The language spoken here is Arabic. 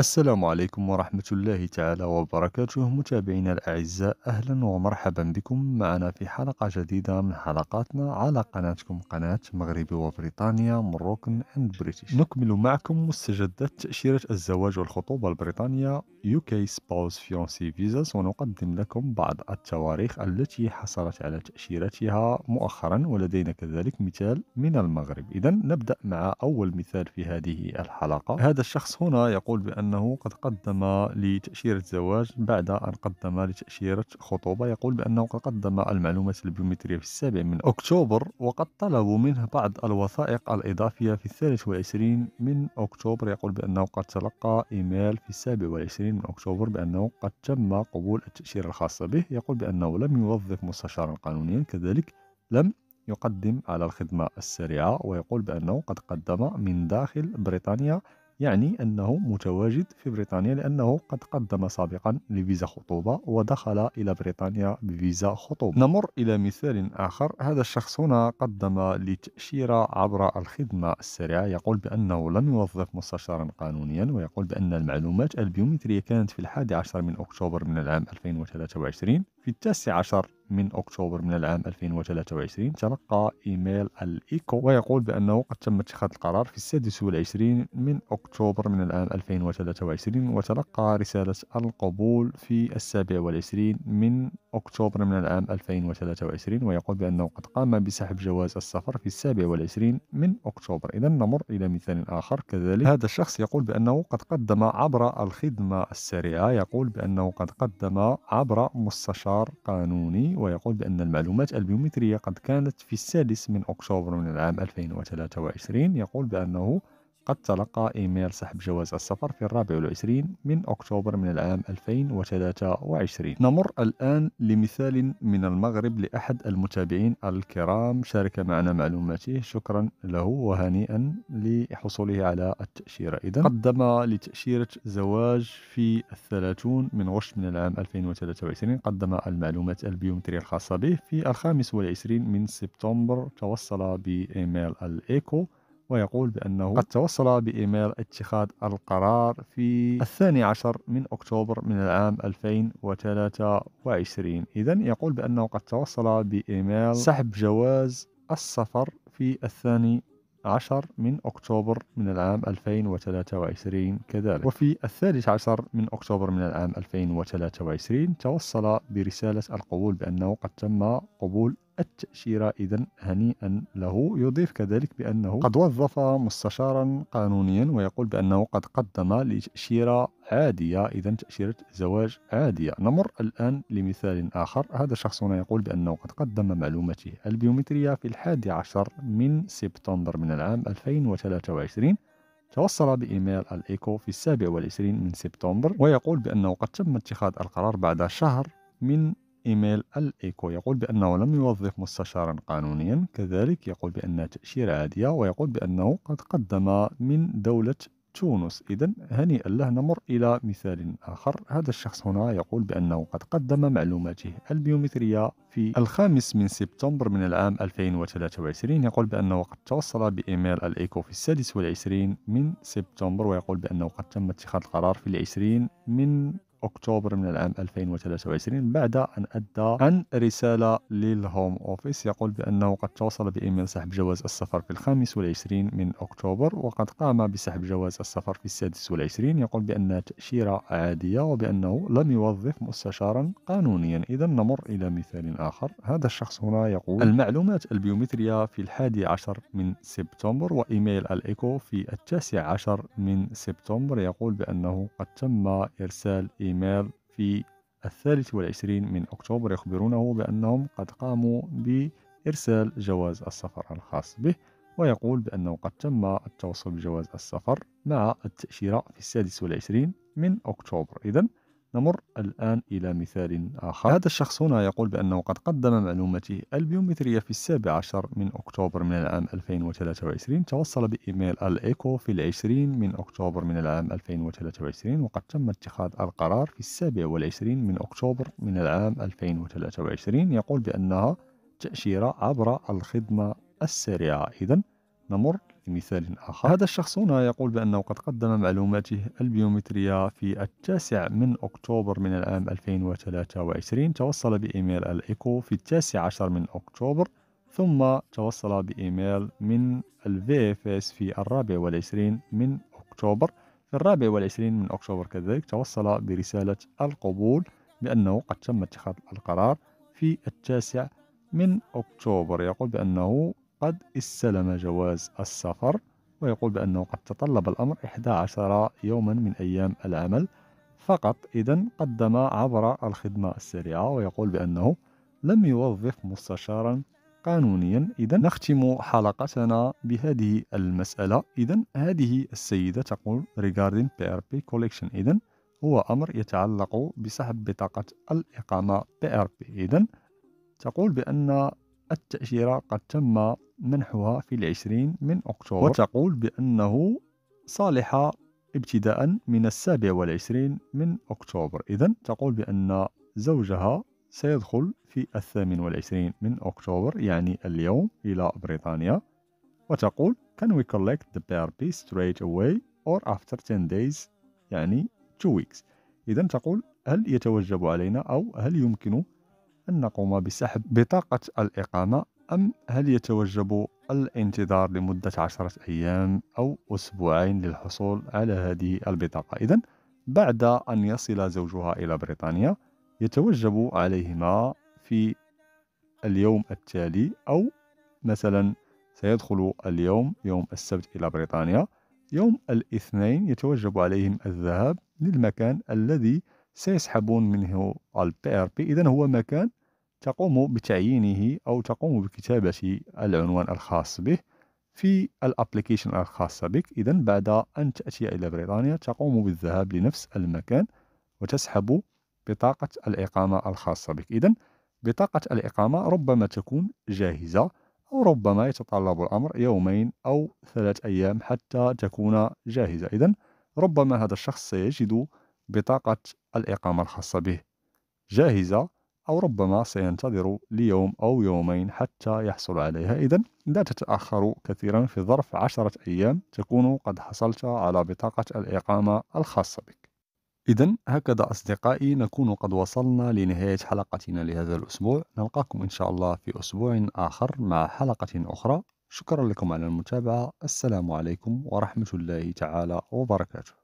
السلام عليكم ورحمة الله تعالى وبركاته متابعينا الأعزاء أهلا ومرحبا بكم معنا في حلقة جديدة من حلقاتنا على قناتكم قناة مغربي وبريطانيا مروكن أند بريتش نكمل معكم مستجدات تأشيرة الزواج والخطوبة البريطانية UK Spouse Fiancé Visas ونقدم لكم بعض التواريخ التي حصلت على تأشيرتها مؤخرا ولدينا كذلك مثال من المغرب إذا نبدأ مع أول مثال في هذه الحلقة هذا الشخص هنا يقول بأن بأنه قد قدم لتأشيرة زواج بعد أن قدم لتأشيرة خطوبة يقول بأنه قد قدم المعلومات البيومترية في السابع من أكتوبر وقد طلبوا منه بعض الوثائق الإضافية في الثالث والعشرين من أكتوبر يقول بأنه قد تلقى إيميل في السابع والعشرين من أكتوبر بأنه قد تم قبول التأشيرة الخاصة به يقول بأنه لم يوظف مستشارا قانونيا كذلك لم يقدم على الخدمة السريعة ويقول بأنه قد قدم من داخل بريطانيا يعني أنه متواجد في بريطانيا لأنه قد قدم سابقا لفيزا خطوبة ودخل إلى بريطانيا بفيزا خطوبة نمر إلى مثال آخر هذا الشخص هنا قدم لتأشيرة عبر الخدمة السريعة يقول بأنه لم يوظف مستشارا قانونيا ويقول بأن المعلومات البيومترية كانت في الحادي عشر من أكتوبر من العام 2023 في التاسع عشر من أكتوبر من العام 2023 تلقى إيميل الإيكو ويقول بأنه قد تم اتخاذ القرار في 26 من أكتوبر من العام 2023 وتلقى رسالة القبول في 27 من أكتوبر من العام 2023 ويقول بأنه قد قام بسحب جواز السفر في السابع والعشرين من أكتوبر إذا نمر إلى مثال آخر كذلك هذا الشخص يقول بأنه قد قدم عبر الخدمة السريعة يقول بأنه قد قدم عبر مستشار قانوني ويقول بأن المعلومات البيومترية قد كانت في السادس من أكتوبر من العام 2023 يقول بأنه قد تلقى إيميل سحب جواز السفر في الرابع والعشرين من أكتوبر من العام 2023 نمر الآن لمثال من المغرب لأحد المتابعين الكرام شارك معنا معلوماته شكرا له وهنيئا لحصوله على التأشيرة إذا قدم لتأشيرة زواج في الثلاثون من غشت من العام 2023 قدم المعلومات البيومترية الخاصة به في الخامس والعشرين من سبتمبر توصل بإيميل الإيكو ويقول بأنه قد توصل بإيميل اتخاذ القرار في الثاني عشر من أكتوبر من العام 2023 إذا يقول بأنه قد توصل بإيميل سحب جواز السفر في الثاني عشر من أكتوبر من العام 2023 كذلك وفي الثالث عشر من أكتوبر من العام 2023 توصل برسالة القبول بأنه قد تم قبول التأشيرة إذا هنيئا له يضيف كذلك بأنه قد وظف مستشارا قانونيا ويقول بأنه قد قدم لتأشيرة عادية إذا تأشيرة زواج عادية نمر الآن لمثال آخر هذا الشخص هنا يقول بأنه قد قدم معلوماته البيومترية في الحادي عشر من سبتمبر من العام 2023 توصل بإيميل الإيكو في السابع والعشرين من سبتمبر ويقول بأنه قد تم اتخاذ القرار بعد شهر من إيميل الإيكو يقول بأنه لم يوظف مستشارا قانونيا كذلك يقول بأن تأشيرة عادية ويقول بأنه قد قدم من دولة تونس إذا هنيئا له نمر إلى مثال آخر هذا الشخص هنا يقول بأنه قد قدم معلوماته البيومترية في الخامس من سبتمبر من العام 2023 يقول بأنه قد توصل بإيميل الإيكو في السادس والعشرين من سبتمبر ويقول بأنه قد تم اتخاذ القرار في العشرين من أكتوبر من العام 2023 بعد أن أدى عن رسالة للهوم أوفيس يقول بأنه قد توصل بإيميل سحب جواز السفر في الخامس والعشرين من أكتوبر وقد قام بسحب جواز السفر في السادس والعشرين يقول بأنها تأشيرة عادية وبأنه لم يوظف مستشارا قانونيا إذا نمر إلى مثال آخر هذا الشخص هنا يقول المعلومات البيومترية في الحادي عشر من سبتمبر وإيميل الإيكو في التاسع عشر من سبتمبر يقول بأنه قد تم إرسال إيميل إيميل في الثالث والعشرين من أكتوبر يخبرونه بأنهم قد قاموا بإرسال جواز السفر الخاص به ويقول بأنه قد تم التوصل بجواز السفر مع التأشيرة في السادس والعشرين من أكتوبر إذن نمر الآن إلى مثال آخر هذا الشخص هنا يقول بأنه قد قدم معلوماته البيومترية في السابع عشر من أكتوبر من العام 2023 توصل بإيميل الإيكو في العشرين من أكتوبر من العام 2023 وقد تم اتخاذ القرار في السابع والعشرين من أكتوبر من العام 2023 يقول بأنها تأشيرة عبر الخدمة السريعة إذا نمر بمثال آخر هذا الشخص هنا يقول بأنه قد قدم معلوماته البيومترية في التاسع من أكتوبر من العام 2023 توصل بإيميل الإيكو في التاسع عشر من أكتوبر ثم توصل بإيميل من الفي اف اس في الرابع والعشرين من أكتوبر في الرابع والعشرين من أكتوبر كذلك توصل برسالة القبول بأنه قد تم اتخاذ القرار في التاسع من أكتوبر يقول بأنه قد استلم جواز السفر ويقول بأنه قد تطلب الأمر 11 يوما من أيام العمل فقط إذا قدم عبر الخدمة السريعة ويقول بأنه لم يوظف مستشارا قانونيا إذا نختم حلقتنا بهذه المسألة إذا هذه السيدة تقول regarding PRP collection إذا هو أمر يتعلق بسحب بطاقة الإقامة PRP إذا تقول بأن التأشيرة قد تم منحها في العشرين من أكتوبر وتقول بأنه صالحة ابتداء من السابع والعشرين من أكتوبر إذا تقول بأن زوجها سيدخل في الثامن والعشرين من أكتوبر يعني اليوم إلى بريطانيا وتقول Can we collect the baby straight away or after 10 days يعني 2 weeks إذا تقول هل يتوجب علينا أو هل يمكن أن نقوم بسحب بطاقة الإقامة أم هل يتوجب الانتظار لمدة عشرة أيام أو أسبوعين للحصول على هذه البطاقة إذا بعد أن يصل زوجها إلى بريطانيا يتوجب عليهما في اليوم التالي أو مثلا سيدخل اليوم يوم السبت إلى بريطانيا يوم الاثنين يتوجب عليهم الذهاب للمكان الذي سيسحبون منه البي ار بي إذا هو مكان تقوم بتعيينه أو تقوم بكتابة العنوان الخاص به في الابليكيشن الخاصة بك إذا بعد أن تأتي إلى بريطانيا تقوم بالذهاب لنفس المكان وتسحب بطاقة الإقامة الخاصة بك إذا بطاقة الإقامة ربما تكون جاهزة أو ربما يتطلب الأمر يومين أو ثلاث أيام حتى تكون جاهزة إذا ربما هذا الشخص سيجد بطاقة الإقامة الخاصة به جاهزة أو ربما سينتظر ليوم أو يومين حتى يحصل عليها إذا لا تتأخر كثيرا في ظرف عشرة أيام تكون قد حصلت على بطاقة الإقامة الخاصة بك إذا هكذا أصدقائي نكون قد وصلنا لنهاية حلقتنا لهذا الأسبوع نلقاكم إن شاء الله في أسبوع آخر مع حلقة أخرى شكرا لكم على المتابعة السلام عليكم ورحمة الله تعالى وبركاته